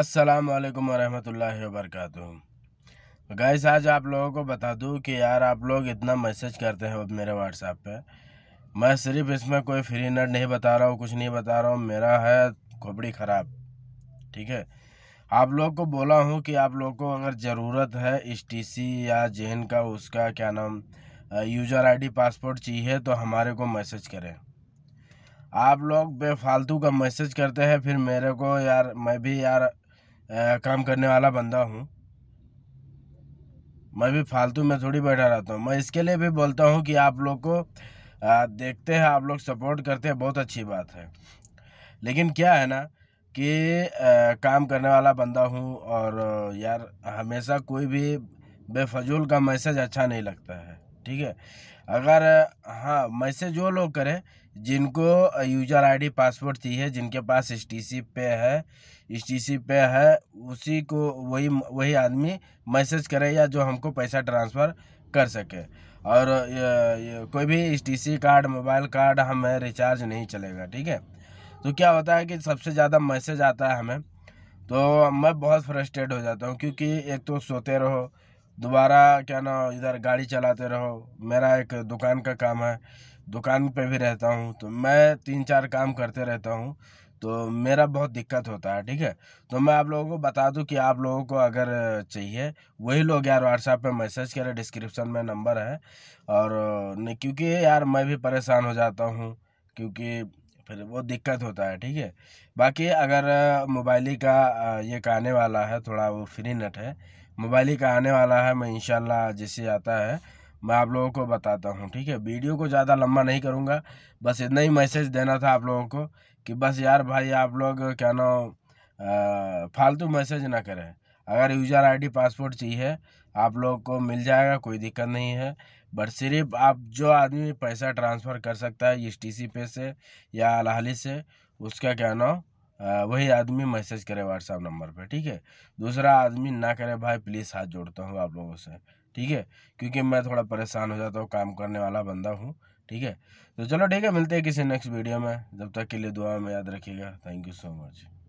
अस्सलाम वालेकुम वरहमतुल्लाहि वबरकातुहू गाइस तो आज आप लोगों को बता दूं कि यार आप लोग इतना मैसेज करते हैं अब मेरे व्हाट्सएप पे मैं सिर्फ इसमें कोई फ्री नट नहीं बता रहा हूँ कुछ नहीं बता रहा हूँ मेरा है खोपड़ी ख़राब ठीक है आप लोग को बोला हूँ कि आप लोग को अगर ज़रूरत है इस टी सी या जेन का उसका क्या नाम यूज़र डी पासपोर्ट चाहिए तो हमारे को मैसेज करें आप लोग बेफालतू का मैसेज करते हैं फिर मेरे को यार मैं भी यार काम करने वाला बंदा हूँ मैं भी फालतू में थोड़ी बैठा रहता हूँ मैं इसके लिए भी बोलता हूँ कि आप लोग को देखते हैं आप लोग सपोर्ट करते हैं बहुत अच्छी बात है लेकिन क्या है ना कि आ, काम करने वाला बंदा हूँ और यार हमेशा कोई भी बेफजूल का मैसेज अच्छा नहीं लगता है ठीक है अगर हाँ मैसेज वो लोग करें जिनको यूजर आईडी पासवर्ड चाहिए जिनके पास एस टी सी पे है एस टी सी पे है उसी को वही वही आदमी मैसेज करे या जो हमको पैसा ट्रांसफ़र कर सके और ये, ये, कोई भी S T C card mobile card हमें रिचार्ज नहीं चलेगा ठीक है तो क्या होता है कि सबसे ज़्यादा मैसेज आता है हमें तो मैं बहुत फ्रस्ट्रेट हो जाता हूँ क्योंकि एक तो सोते रहो दोबारा क्या ना इधर गाड़ी चलाते रहो मेरा एक दुकान का काम है दुकान पे भी रहता हूँ तो मैं तीन चार काम करते रहता हूँ तो मेरा बहुत दिक्कत होता है ठीक है तो मैं आप लोगों को बता दूं कि आप लोगों को अगर चाहिए वही लोग यार व्हाट्सएप पे मैसेज करें डिस्क्रिप्शन में नंबर है और नहीं क्योंकि यार मैं भी परेशान हो जाता हूँ क्योंकि फिर वो दिक्कत होता है ठीक है बाकी अगर मोबाइल का ये आने वाला है थोड़ा वो फ्री नेट है मोबाइल ही का आने वाला है मैं इंशाल्लाह जैसे आता है मैं आप लोगों को बताता हूँ ठीक है वीडियो को ज़्यादा लंबा नहीं करूँगा बस इतना ही मैसेज देना था आप लोगों को कि बस यार भाई आप लोग क्या ना फालतू मैसेज ना करें अगर यूज़र आईडी पासपोर्ट चाहिए आप लोग को मिल जाएगा कोई दिक्कत नहीं है बट सिर्फ आप जो आदमी पैसा ट्रांसफ़र कर सकता है इस टी सी पे से या अलहली से उसका क्या ना वही आदमी मैसेज करे व्हाट्सएप नंबर पे ठीक है दूसरा आदमी ना करे भाई प्लीज़ हाथ जोड़ता हूँ आप लोगों से ठीक है क्योंकि मैं थोड़ा परेशान हो जाता हूँ काम करने वाला बंदा हूँ ठीक है तो चलो ठीक है मिलते हैं किसी नेक्स्ट वीडियो में जब तक के लिए दुआ में याद रखिएगा थैंक यू सो मच